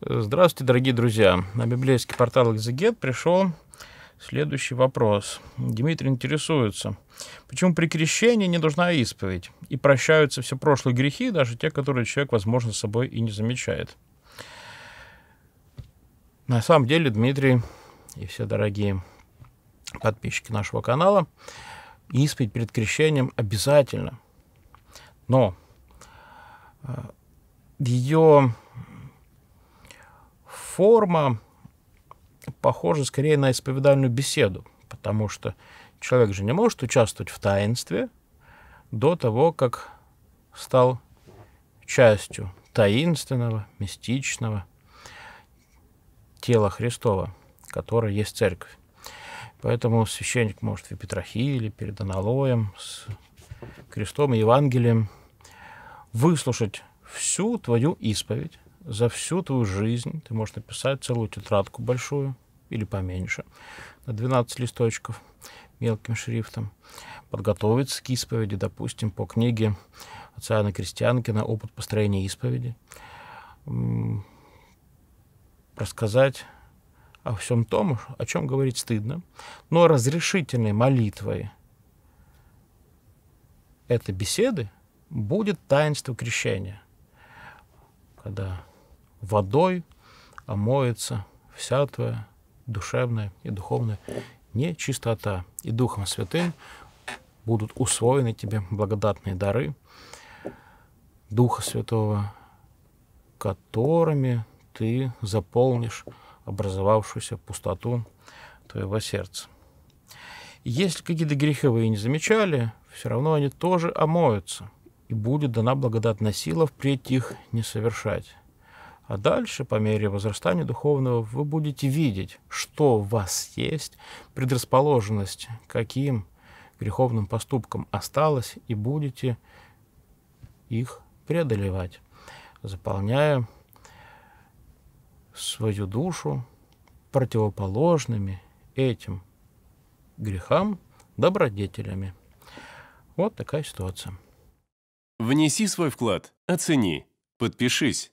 Здравствуйте, дорогие друзья. На библейский портал «Экзегет» пришел следующий вопрос. Дмитрий интересуется, почему при крещении не нужна исповедь, и прощаются все прошлые грехи, даже те, которые человек, возможно, собой и не замечает. На самом деле, Дмитрий и все дорогие подписчики нашего канала, исповедь перед крещением обязательно. Но э, ее форма похожа скорее на исповедальную беседу, потому что человек же не может участвовать в таинстве до того, как стал частью таинственного, мистичного тела Христова, которое есть церковь. Поэтому священник может в Петрохиле, перед аналоем, с крестом и Евангелием выслушать всю твою исповедь, за всю твою жизнь ты можешь написать целую тетрадку большую или поменьше, на 12 листочков мелким шрифтом, подготовиться к исповеди, допустим, по книге отца Иоанна Крестьянкина «Опыт построения исповеди», рассказать о всем том, о чем говорить стыдно, но разрешительной молитвой этой беседы будет таинство крещения, когда водой омоется а вся твоя душевная и духовная нечистота. И Духом Святым будут усвоены тебе благодатные дары Духа Святого, которыми ты заполнишь образовавшуюся пустоту твоего сердца. если какие-то грехи вы не замечали, все равно они тоже омоются, и будет дана благодатная сила впредь их не совершать. А дальше, по мере возрастания духовного, вы будете видеть, что в вас есть, предрасположенность, каким греховным поступкам осталось, и будете их преодолевать, заполняя свою душу противоположными этим грехам добродетелями. Вот такая ситуация. Внеси свой вклад, оцени, подпишись